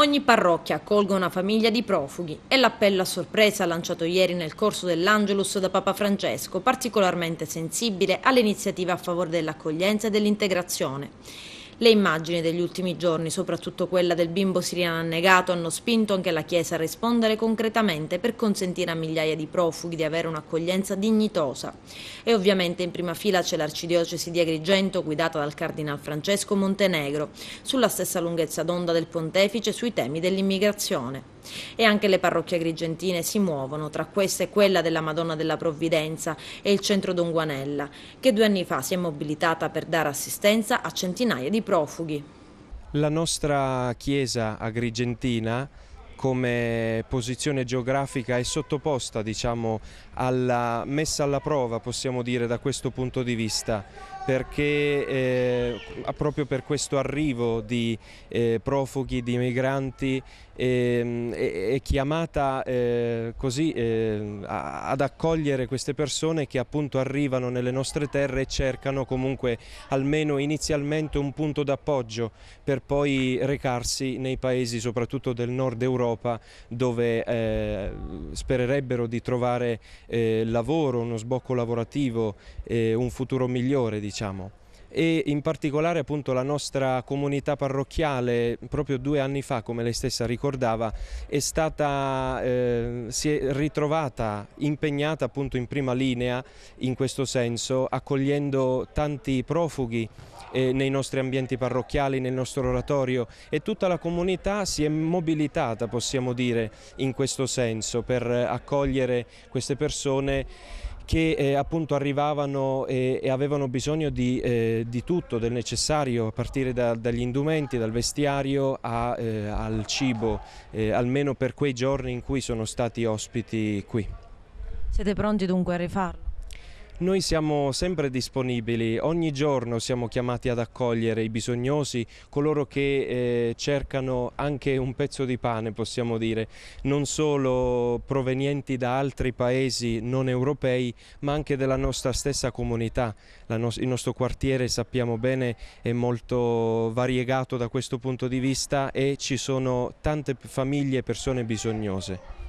Ogni parrocchia accolga una famiglia di profughi. È l'appello a sorpresa lanciato ieri nel corso dell'Angelus da Papa Francesco, particolarmente sensibile all'iniziativa a favore dell'accoglienza e dell'integrazione. Le immagini degli ultimi giorni, soprattutto quella del bimbo siriano annegato, hanno spinto anche la Chiesa a rispondere concretamente per consentire a migliaia di profughi di avere un'accoglienza dignitosa. E ovviamente in prima fila c'è l'arcidiocesi di Agrigento guidata dal Cardinal Francesco Montenegro, sulla stessa lunghezza d'onda del pontefice sui temi dell'immigrazione. E anche le parrocchie agrigentine si muovono, tra queste quella della Madonna della Provvidenza e il centro Don Guanella, che due anni fa si è mobilitata per dare assistenza a centinaia di profughi. La nostra chiesa agrigentina come posizione geografica è sottoposta diciamo, alla, messa alla prova possiamo dire da questo punto di vista perché eh, proprio per questo arrivo di eh, profughi, di migranti eh, è, è, chiamata eh, così eh, a, ad accogliere queste persone che appunto arrivano nelle nostre terre e cercano comunque almeno inizialmente un punto d'appoggio per poi recarsi nei paesi soprattutto del nord Europa Europa dove eh, spererebbero di trovare eh, lavoro, uno sbocco lavorativo, eh, un futuro migliore diciamo e in particolare appunto la nostra comunità parrocchiale proprio due anni fa come lei stessa ricordava è stata, eh, si è ritrovata impegnata appunto in prima linea in questo senso accogliendo tanti profughi eh, nei nostri ambienti parrocchiali, nel nostro oratorio e tutta la comunità si è mobilitata possiamo dire in questo senso per eh, accogliere queste persone che eh, appunto arrivavano e, eh, e, avevano bisogno di, eh, di, tutto, del necessario, a partire da, dagli indumenti, dal vestiario a, eh, al cibo, eh, almeno per quei giorni in cui sono stati ospiti qui. Siete pronti dunque a rifarlo? Noi siamo sempre disponibili, ogni giorno siamo chiamati ad accogliere i bisognosi, coloro che eh, cercano anche un pezzo di pane, possiamo dire, non solo provenienti da altri paesi non europei, ma anche della nostra stessa comunità. No il nostro quartiere, sappiamo bene, è molto variegato da questo punto di vista e ci sono tante famiglie e persone bisognose.